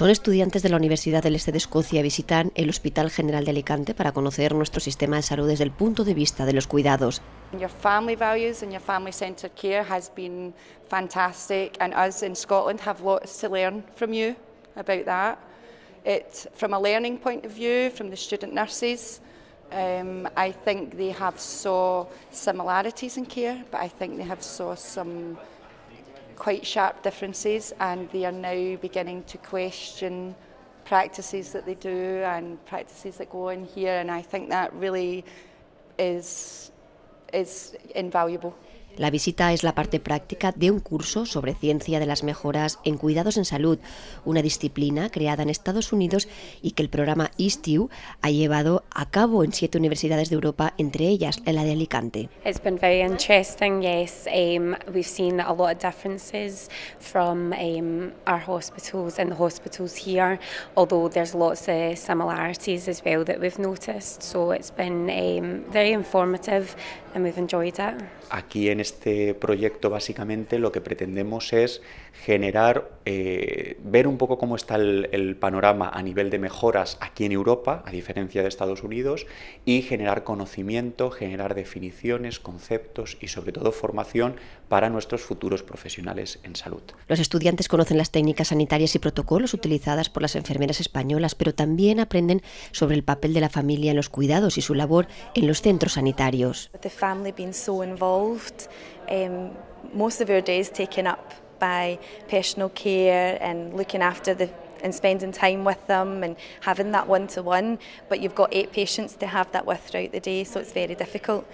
Son estudiantes de la Universidad del Este de Escocia y visitan el Hospital General de Alicante para conocer nuestro sistema de salud desde el punto de vista de los cuidados. Your family values and your family centered care has been fantastic and us in Scotland have lots to learn from you about that. It from a learning point of view from the student nurses Um, I think they have saw similarities in care, but I think they have saw some quite sharp differences and they are now beginning to question practices that they do and practices that go on here and I think that really is is invaluable. La visita es la parte práctica de un curso sobre ciencia de las mejoras en cuidados en salud, una disciplina creada en Estados Unidos y que el programa ISTIU ha llevado a cabo en siete universidades de Europa, entre ellas la de Alicante. It's been very interesting, yes. Um, we've seen a lot of differences from um, our hospitals and the hospitals here, although there's lots of similarities as well that we've noticed. So it's been um, very informative and we've enjoyed it. Aquí este proyecto básicamente lo que pretendemos es generar, eh, ver un poco cómo está el, panorama a nivel de mejoras aquí en Europa, a diferencia de Estados Unidos, y generar conocimiento, generar definiciones, conceptos y sobre todo formación para nuestros futuros profesionales en salud. Los estudiantes conocen las técnicas sanitarias y protocolos utilizadas por las enfermeras españolas, pero también aprenden sobre el papel de la familia en los cuidados y su labor en los centros sanitarios. um, most of our days taken up by personal care and looking after the and spending time with them and having that one-to-one but you've got eight patients to have that with throughout the day so it's very difficult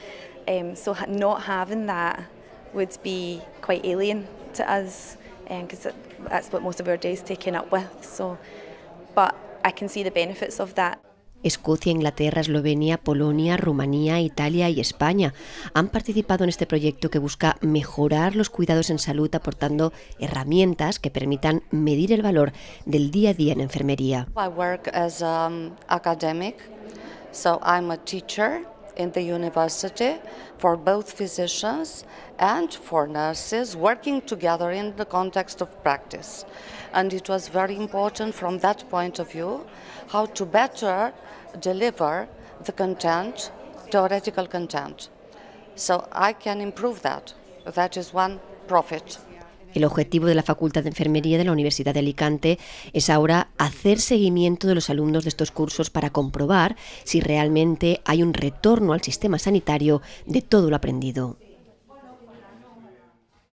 um, so not having that would be quite alien to us because um, that's what most of our is taken up with so but I can see the benefits of that Escocia, Inglaterra, Eslovenia, Polonia, Rumanía, Italia y España han participado en este proyecto que busca mejorar los cuidados en salud aportando herramientas que permitan medir el valor del día a día en enfermería. Um, in the university for both physicians and for nurses working together in the context of practice. And it was very important from that point of view how to better deliver the content, theoretical content. So I can improve that. That is one profit. El objetivo de la Facultad de Enfermería de la Universidad de Alicante es ahora hacer seguimiento de los alumnos de estos cursos para comprobar si realmente hay un retorno al sistema sanitario de todo lo aprendido.